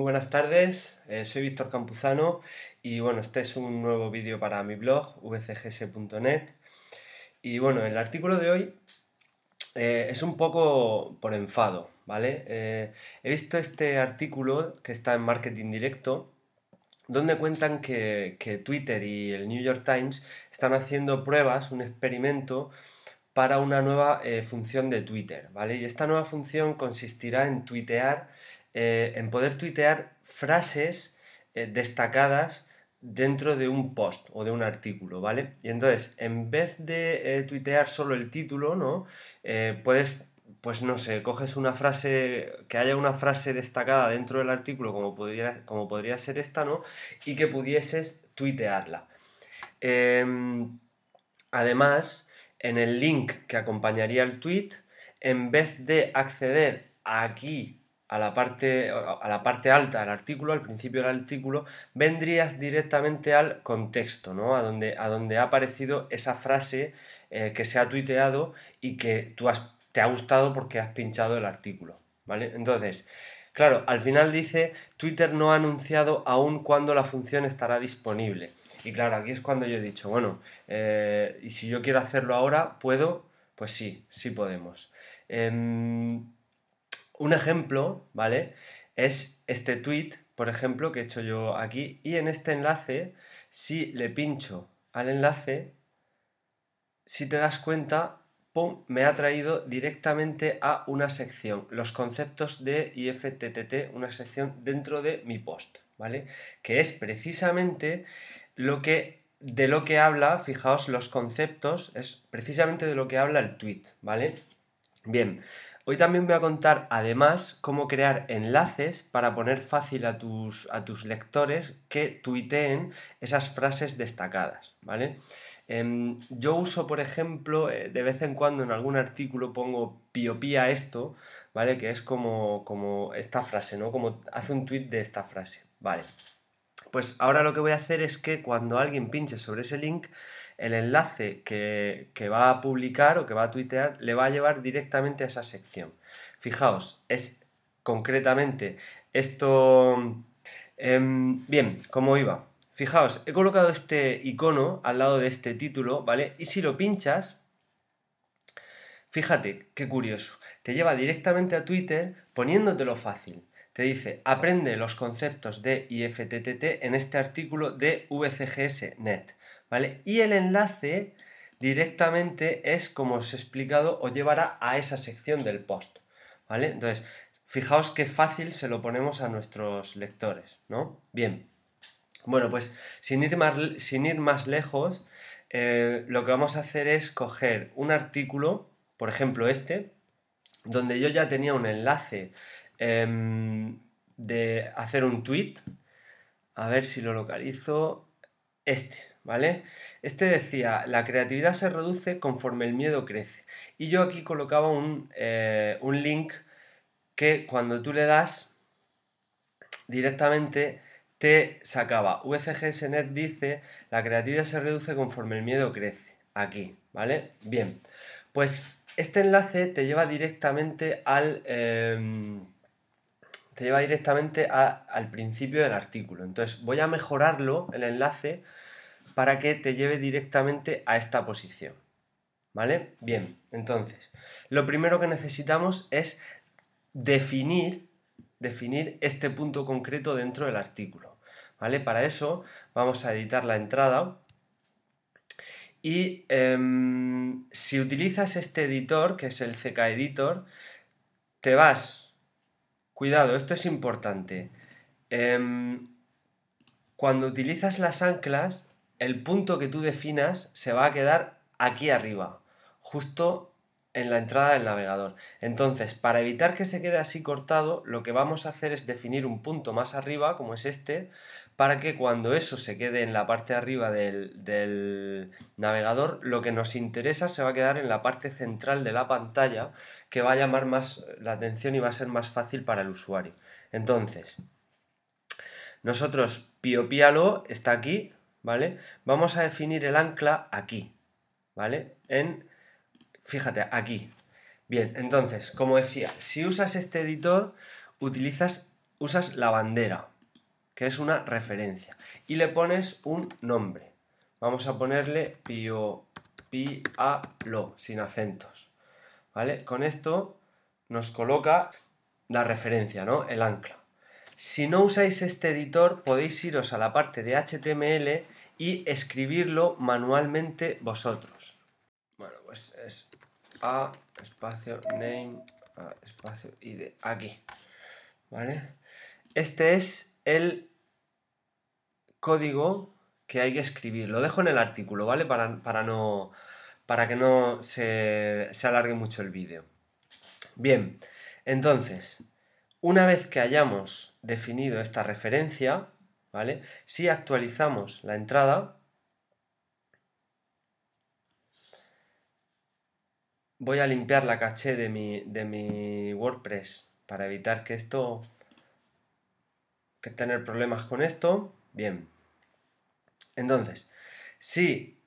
buenas tardes, eh, soy Víctor Campuzano y bueno, este es un nuevo vídeo para mi blog vcgs.net y bueno, el artículo de hoy eh, es un poco por enfado, ¿vale? Eh, he visto este artículo que está en Marketing Directo donde cuentan que, Twitter y el New York Times están haciendo pruebas, un experimento para una nueva función de Twitter, ¿vale? Y esta nueva función consistirá en tuitear eh, en poder tuitear frases eh, destacadas dentro de un post o de un artículo, ¿vale? Y entonces, en vez de eh, tuitear solo el título, ¿no? puedes pues no sé, coges una frase, que haya una frase destacada dentro del artículo, como, como podría ser esta, ¿no? Y que pudieses tuitearla. Em, además, en el link que acompañaría el tweet, en vez de acceder aquí a la parte, a la parte alta del artículo, al principio del artículo, vendrías directamente al contexto, ¿no? A donde, a donde ha aparecido esa frase eh, que se ha tuiteado y que tú has, te ha gustado porque has pinchado el artículo, ¿vale? Entonces, claro, al final dice, Twitter no ha anunciado aún cuándo la función estará disponible. Y claro, aquí es cuando yo he dicho, bueno, eh, y si yo quiero hacerlo ahora, ¿puedo? Pues sí, sí podemos. Em, un ejemplo, ¿vale? Es este tweet, por ejemplo, que he hecho yo aquí. Y en este enlace, si le pincho al enlace, si te das cuenta, ¡pum! me ha traído directamente a una sección, los conceptos de IFTTT, una sección dentro de mi post, ¿vale? Que es precisamente lo que de lo que habla, fijaos los conceptos, es precisamente de lo que habla el tweet, ¿vale? Bien, Hoy también voy a contar además cómo crear enlaces para poner fácil a tus, a tus lectores que tuiteen esas frases destacadas, ¿vale? Em, yo uso, por ejemplo, eh, de vez en cuando en algún artículo pongo piopía esto, ¿vale? Que es como, como esta frase, ¿no? Como hace un tweet de esta frase, ¿vale? Pues ahora lo que voy a hacer es que cuando alguien pinche sobre ese link, el enlace que, va a publicar o que va a tuitear le va a llevar directamente a esa sección. Fijaos, es concretamente esto... Em, bien, como iba. Fijaos, he colocado este icono al lado de este título, ¿vale? Y si lo pinchas, fíjate, qué curioso, te lleva directamente a Twitter poniéndotelo fácil. Te dice, aprende los conceptos de IFTTT en este artículo de VCGS.net. ¿vale? Y el enlace directamente es, como os he explicado, os llevará a esa sección del post, ¿vale? Entonces, fijaos qué fácil se lo ponemos a nuestros lectores, ¿no? Bien. Bueno, pues sin ir más, sin ir más lejos, eh, lo que vamos a hacer es coger un artículo, por ejemplo este, donde yo ya tenía un enlace em, de hacer un tweet. A ver si lo localizo. Este, ¿vale? Este decía, la creatividad se reduce conforme el miedo crece. Y yo aquí colocaba un, eh, link que cuando tú le das directamente te sacaba. UCGSnet dice, la creatividad se reduce conforme el miedo crece. Aquí, ¿vale? Bien, pues este enlace te lleva directamente al... Em, te lleva directamente al principio del artículo. Entonces voy a mejorarlo, el enlace, para que te lleve directamente a esta posición. ¿Vale? Bien, entonces, lo primero que necesitamos es definir, definir este punto concreto dentro del artículo. ¿Vale? Para eso vamos a editar la entrada. Y em, si utilizas este editor, que es el CK Editor, te vas. Cuidado, esto es importante. Em, cuando utilizas las anclas, el punto que tú definas se va a quedar aquí arriba, justo en la entrada del navegador. Entonces, para evitar que se quede así cortado, lo que vamos a hacer es definir un punto más arriba, como es este, para que cuando eso se quede en la parte de arriba del, navegador, lo que nos interesa se va a quedar en la parte central de la pantalla, que va a llamar más la atención y va a ser más fácil para el usuario. Entonces, nosotros, Piopialo está aquí, ¿vale? Vamos a definir el ancla aquí, ¿vale? En, fíjate, aquí. Bien, entonces, como decía, si usas este editor, utilizas, usas la bandera, que es una referencia, y le pones un nombre. Vamos a ponerle pio, pi, a, lo, sin acentos, ¿vale? Con esto nos coloca la referencia, ¿no? El ancla. Si no usáis este editor, podéis iros a la parte de HTML y escribirlo manualmente vosotros. Bueno, pues es a espacio name a espacio id aquí. ¿Vale? Este es el código que hay que escribir. Lo dejo en el artículo, ¿vale? Para, no, para que no se, se alargue mucho el vídeo. Bien, entonces, una vez que hayamos definido esta referencia, ¿vale? Si actualizamos la entrada, voy a limpiar la caché de mi, de mi WordPress para evitar que esto, que tener problemas con esto. Bien. Entonces, si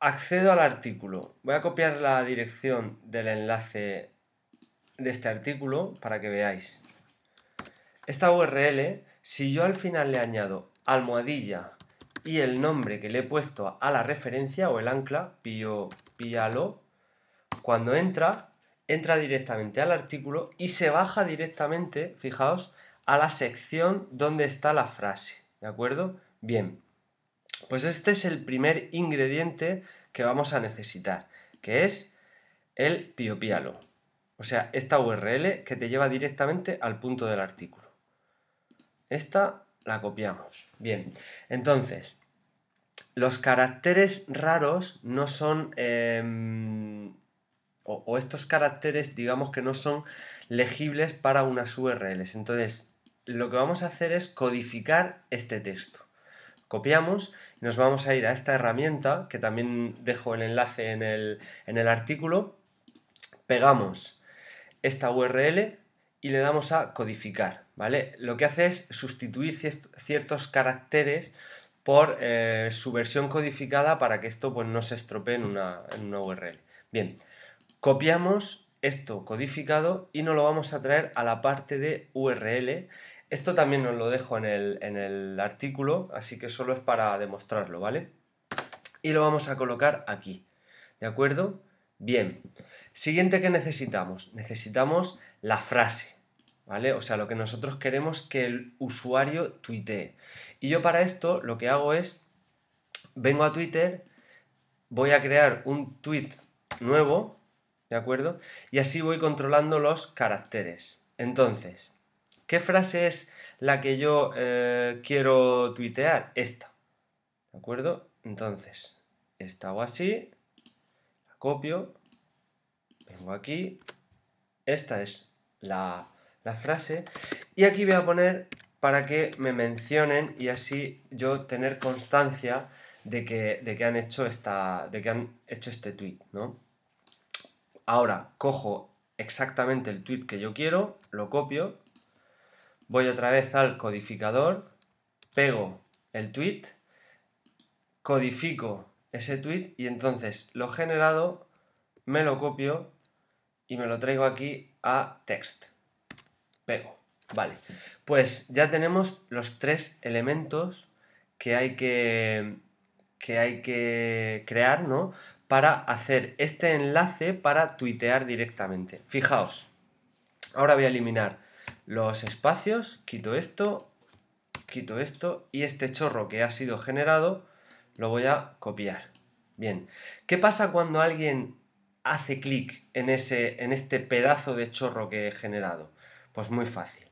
accedo al artículo, voy a copiar la dirección del enlace de este artículo para que veáis. Esta URL, si yo al final le añado almohadilla y el nombre que le he puesto a la referencia o el ancla, pío, píalo, cuando entra, entra directamente al artículo y se baja directamente, fijaos, a la sección donde está la frase, ¿de acuerdo? Bien, pues este es el primer ingrediente que vamos a necesitar, que es el piopialo o sea, esta URL que te lleva directamente al punto del artículo. Esta la copiamos. Bien, entonces, los caracteres raros no son... Em, o, estos caracteres, digamos que no son legibles para unas URLs. Entonces, lo que vamos a hacer es codificar este texto. Copiamos nos vamos a ir a esta herramienta, que también dejo el enlace en el, en el artículo. Pegamos esta URL y le damos a codificar, ¿vale? Lo que hace es sustituir ciertos caracteres por eh, su versión codificada para que esto pues, no se estropee en una, URL. Bien, copiamos esto codificado y nos lo vamos a traer a la parte de URL. Esto también nos lo dejo en el, en el artículo, así que solo es para demostrarlo, ¿vale? Y lo vamos a colocar aquí, ¿de acuerdo? Bien, siguiente que necesitamos. Necesitamos la frase, ¿vale? O sea, lo que nosotros queremos que el usuario tuitee. Y yo para esto lo que hago es, vengo a Twitter, voy a crear un tweet nuevo, ¿de acuerdo? Y así voy controlando los caracteres. Entonces, ¿qué frase es la que yo eh, quiero tuitear? Esta, ¿de acuerdo? Entonces, esta o así, copio, vengo aquí, esta es la, frase y aquí voy a poner para que me mencionen y así yo tener constancia de que, de que, han, hecho esta, de que han hecho este tweet, ¿no? Ahora cojo exactamente el tweet que yo quiero, lo copio, voy otra vez al codificador, pego el tweet, codifico ese tweet y entonces lo generado, me lo copio y me lo traigo aquí a text. Pego. Vale. Pues ya tenemos los tres elementos que hay que, que, hay que crear, ¿no? Para hacer este enlace para tuitear directamente. Fijaos. Ahora voy a eliminar los espacios, quito esto, quito esto y este chorro que ha sido generado lo voy a copiar. Bien. ¿Qué pasa cuando alguien hace clic en, ese, en este pedazo de chorro que he generado? Pues muy fácil.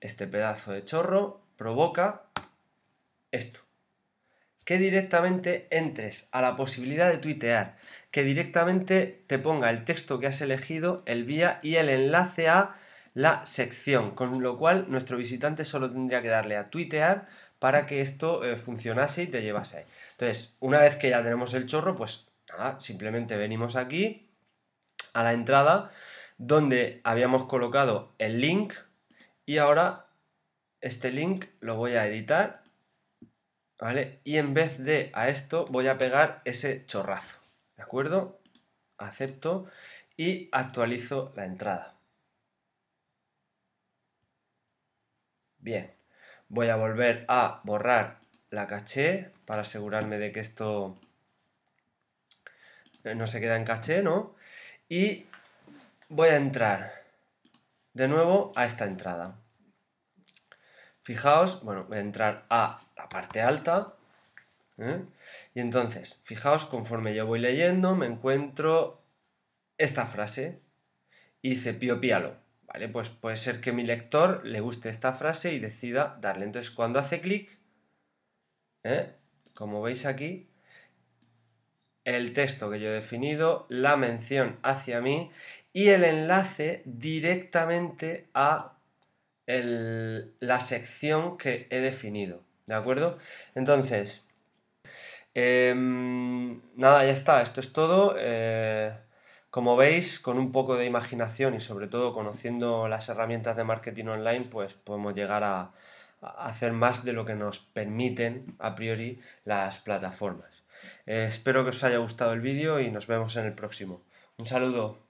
Este pedazo de chorro provoca esto. Que directamente entres a la posibilidad de tuitear. Que directamente te ponga el texto que has elegido, el vía y el enlace a la sección. Con lo cual nuestro visitante solo tendría que darle a tuitear para que esto eh, funcionase y te llevase ahí. Entonces, una vez que ya tenemos el chorro, pues nada, simplemente venimos aquí a la entrada donde habíamos colocado el link y ahora este link lo voy a editar, ¿vale? Y en vez de a esto voy a pegar ese chorrazo, ¿de acuerdo? Acepto y actualizo la entrada. Bien. Voy a volver a borrar la caché para asegurarme de que esto eh, no se queda en caché, ¿no? Y voy a entrar de nuevo a esta entrada. Fijaos, bueno, voy a entrar a la parte alta. ¿eh? Y entonces, fijaos, conforme yo voy leyendo, me encuentro esta frase. Hice píalo. Pues puede ser que mi lector le guste esta frase y decida darle. Entonces, cuando hace clic, ¿eh? como veis aquí, el texto que yo he definido, la mención hacia mí y el enlace directamente a la sección que he definido. ¿De acuerdo? Entonces, em, nada, ya está, esto es todo. Eh, como veis, con un poco de imaginación y sobre todo conociendo las herramientas de marketing online, pues podemos llegar a, hacer más de lo que nos permiten a priori las plataformas. Eh, espero que os haya gustado el vídeo y nos vemos en el próximo. Un saludo.